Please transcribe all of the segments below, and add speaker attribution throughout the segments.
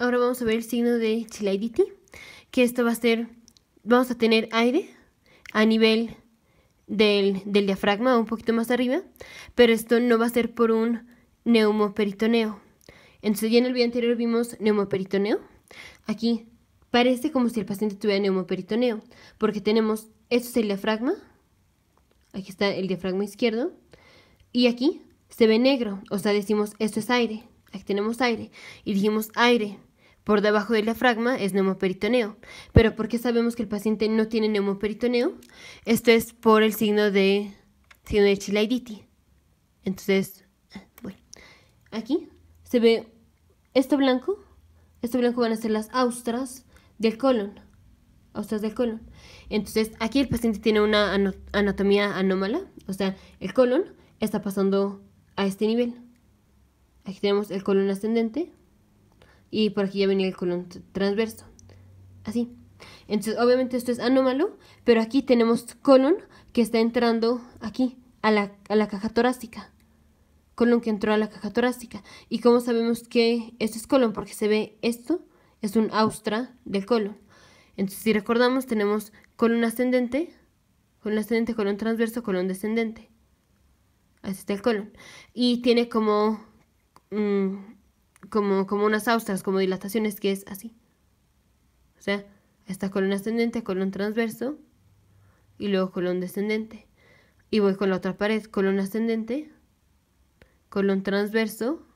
Speaker 1: Ahora vamos a ver el signo de Chilaiditi, que esto va a ser, vamos a tener aire a nivel del, del diafragma, un poquito más arriba, pero esto no va a ser por un neumoperitoneo. Entonces ya en el video anterior vimos neumoperitoneo. Aquí parece como si el paciente tuviera neumoperitoneo, porque tenemos, esto es el diafragma, aquí está el diafragma izquierdo, y aquí se ve negro, o sea, decimos esto es aire. Aquí tenemos aire. Y dijimos aire. Por debajo del diafragma es neumoperitoneo. Pero ¿por qué sabemos que el paciente no tiene neumoperitoneo? Esto es por el signo de, signo de Chilaiditi. Entonces, bueno, aquí se ve esto blanco. Esto blanco van a ser las austras del colon. Austras del colon. Entonces, aquí el paciente tiene una anatomía anómala. O sea, el colon está pasando a este nivel. Aquí tenemos el colon ascendente y por aquí ya venía el colon transverso. Así. Entonces, obviamente esto es anómalo, pero aquí tenemos colon que está entrando aquí, a la, caja torácica. Colon que entró a la caja torácica. ¿Y cómo sabemos que esto es colon? Porque se ve esto, es un austra del colon. Entonces, si recordamos, tenemos colon ascendente, colon ascendente, colon transverso, colon descendente. Así está el colon. Y tiene como Mm, como, como unas austras, como dilataciones, que es así. O sea, esta colon ascendente, colon transverso y luego colon descendente. Y voy con la otra pared, colon ascendente, colon transverso,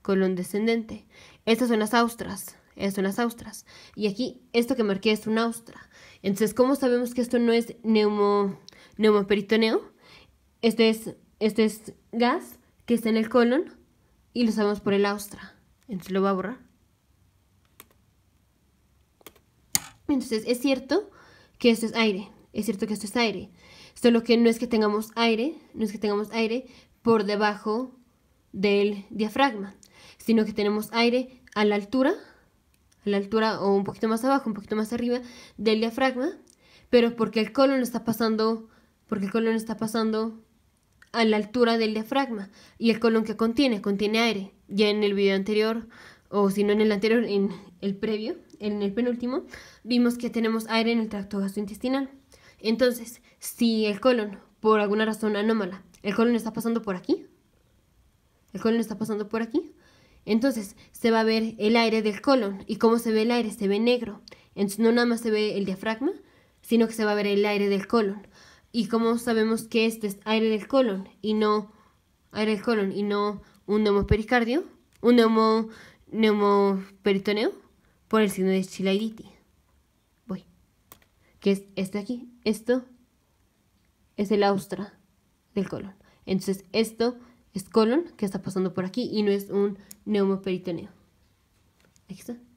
Speaker 1: colon descendente. Estas son las austras, estas son las austras. Y aquí, esto que marqué es una austra. Entonces, ¿cómo sabemos que esto no es neumo, neumoperitoneo? Esto es, esto es gas que está en el colon y lo sabemos por el Austra. Entonces lo va a borrar. Entonces es cierto que esto es aire. Es cierto que esto es aire. Solo que no es que tengamos aire, no es que tengamos aire por debajo del diafragma, sino que tenemos aire a la altura, a la altura o un poquito más abajo, un poquito más arriba del diafragma, pero porque el colon está pasando, porque el colon está pasando a la altura del diafragma y el colon que contiene, contiene aire. Ya en el video anterior, o si no en el anterior, en el previo, en el penúltimo, vimos que tenemos aire en el tracto gastrointestinal. Entonces, si el colon, por alguna razón anómala, el colon está pasando por aquí, el colon está pasando por aquí, entonces se va a ver el aire del colon. ¿Y cómo se ve el aire? Se ve negro. Entonces no nada más se ve el diafragma, sino que se va a ver el aire del colon y cómo sabemos que este es aire del colon y no aire del colon y no un neumopericardio, un neumoperitoneo por el signo de Chilaiditi. Voy. Que es este aquí. Esto es el austra del colon. Entonces esto es colon que está pasando por aquí y no es un neumoperitoneo. Aquí está.